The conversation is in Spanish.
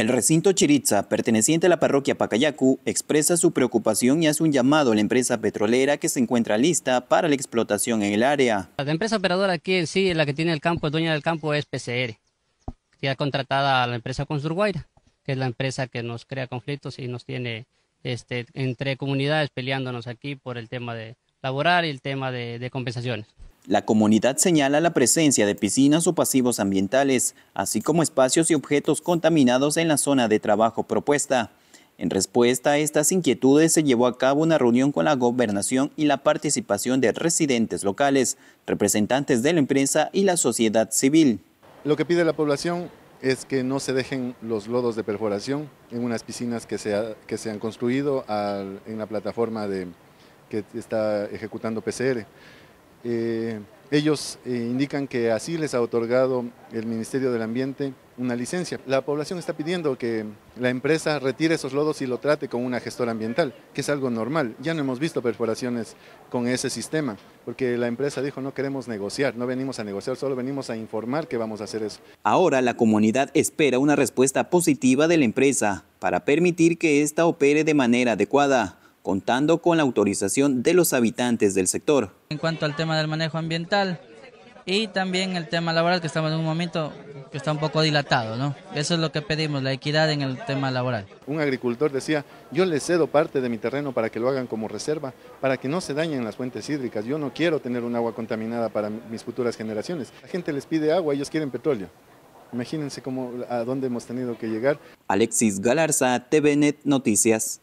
El recinto Chiritza, perteneciente a la parroquia Pacayacu, expresa su preocupación y hace un llamado a la empresa petrolera que se encuentra lista para la explotación en el área. La empresa operadora aquí en sí, la que tiene el campo, dueña del campo es PCR, que ha contratado a la empresa Consurguaira, que es la empresa que nos crea conflictos y nos tiene este, entre comunidades peleándonos aquí por el tema de laborar y el tema de compensaciones. La comunidad señala la presencia de piscinas o pasivos ambientales, así como espacios y objetos contaminados en la zona de trabajo propuesta. En respuesta a estas inquietudes se llevó a cabo una reunión con la gobernación y la participación de residentes locales, representantes de la empresa y la sociedad civil. Lo que pide la población es que no se dejen los lodos de perforación en unas piscinas que se, que se han construido en la plataforma de, que está ejecutando PCR. Eh, ellos eh, indican que así les ha otorgado el Ministerio del Ambiente una licencia. La población está pidiendo que la empresa retire esos lodos y lo trate con una gestora ambiental, que es algo normal. Ya no hemos visto perforaciones con ese sistema, porque la empresa dijo no queremos negociar, no venimos a negociar, solo venimos a informar que vamos a hacer eso. Ahora la comunidad espera una respuesta positiva de la empresa para permitir que esta opere de manera adecuada contando con la autorización de los habitantes del sector. En cuanto al tema del manejo ambiental y también el tema laboral, que estamos en un momento que está un poco dilatado, ¿no? Eso es lo que pedimos, la equidad en el tema laboral. Un agricultor decía, yo le cedo parte de mi terreno para que lo hagan como reserva, para que no se dañen las fuentes hídricas, yo no quiero tener un agua contaminada para mis futuras generaciones. La gente les pide agua, ellos quieren petróleo. Imagínense cómo, a dónde hemos tenido que llegar. Alexis Galarza, TVNet Noticias.